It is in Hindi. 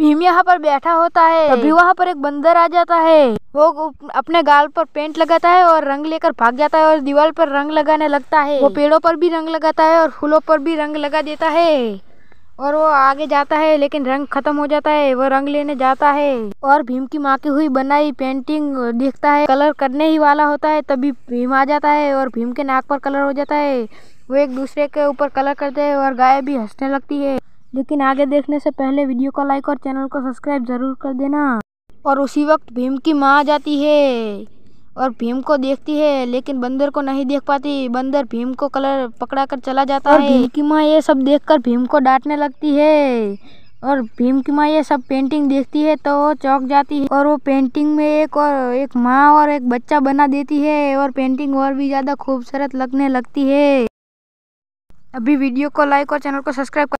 भीम यहाँ पर बैठा होता है तभी वहाँ पर एक बंदर आ जाता है वो अपने गाल पर पेंट लगाता है और रंग लेकर भाग जाता है और दीवार पर रंग लगाने लगता है वो पेड़ों पर भी रंग लगाता है और फूलों पर भी रंग लगा देता है और वो आगे जाता है लेकिन रंग खत्म हो जाता है वो रंग लेने जाता है और भीम की माँ की हुई बनाई पेंटिंग देखता है कलर करने ही वाला होता है तभी भीम आ जाता है और भीम के नाक पर कलर हो जाता है वो एक दूसरे के ऊपर कलर करते हैं और गाय भी हंसने लगती है लेकिन आगे देखने से पहले वीडियो को लाइक और चैनल को सब्सक्राइब ज़रूर कर देना और उसी वक्त भीम की माँ आ जाती है और भीम को देखती है लेकिन बंदर को नहीं देख पाती बंदर भीम को कलर पकड़ा कर चला जाता और है भीम की माँ ये सब देखकर भीम को डांटने लगती है और भीम की माँ ये सब पेंटिंग देखती है तो वो चौंक जाती है और वो पेंटिंग में एक और एक माँ और एक बच्चा बना देती है और पेंटिंग और भी ज़्यादा खूबसूरत लगने लगती है अभी वीडियो को लाइक और चैनल को सब्सक्राइब कर